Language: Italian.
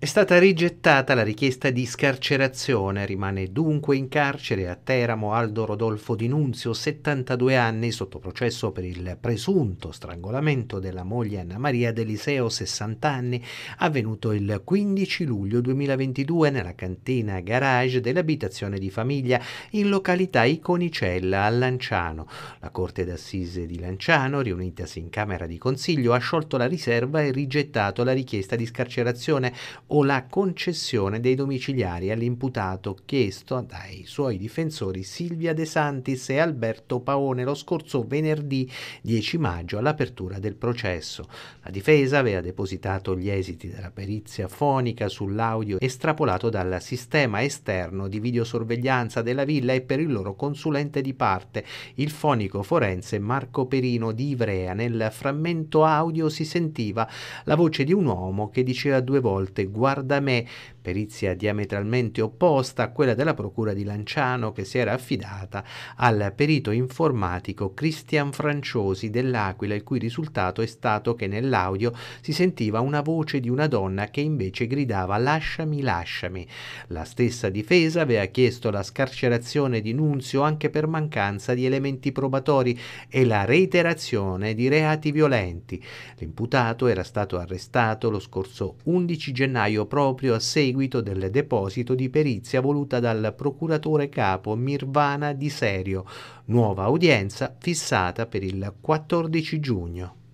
È stata rigettata la richiesta di scarcerazione, rimane dunque in carcere a Teramo Aldo Rodolfo Di Nunzio, 72 anni, sotto processo per il presunto strangolamento della moglie Anna Maria Deliseo, 60 anni, avvenuto il 15 luglio 2022 nella cantina garage dell'abitazione di famiglia in località Iconicella a Lanciano. La Corte d'Assise di Lanciano, riunitasi in Camera di Consiglio, ha sciolto la riserva e rigettato la richiesta di scarcerazione o la concessione dei domiciliari all'imputato chiesto dai suoi difensori Silvia De Santis e Alberto Paone lo scorso venerdì 10 maggio all'apertura del processo. La difesa aveva depositato gli esiti della perizia fonica sull'audio estrapolato dal sistema esterno di videosorveglianza della villa e per il loro consulente di parte, il fonico forense Marco Perino di Ivrea. Nel frammento audio si sentiva la voce di un uomo che diceva due volte Guarda me, perizia diametralmente opposta a quella della Procura di Lanciano che si era affidata al perito informatico Cristian Franciosi dell'Aquila, il cui risultato è stato che nell'audio si sentiva una voce di una donna che invece gridava lasciami, lasciami. La stessa difesa aveva chiesto la scarcerazione di Nunzio anche per mancanza di elementi probatori e la reiterazione di reati violenti. L'imputato era stato arrestato lo scorso 11 gennaio febbraio proprio a seguito del deposito di perizia voluta dal procuratore capo Mirvana Di Serio, nuova udienza fissata per il 14 giugno.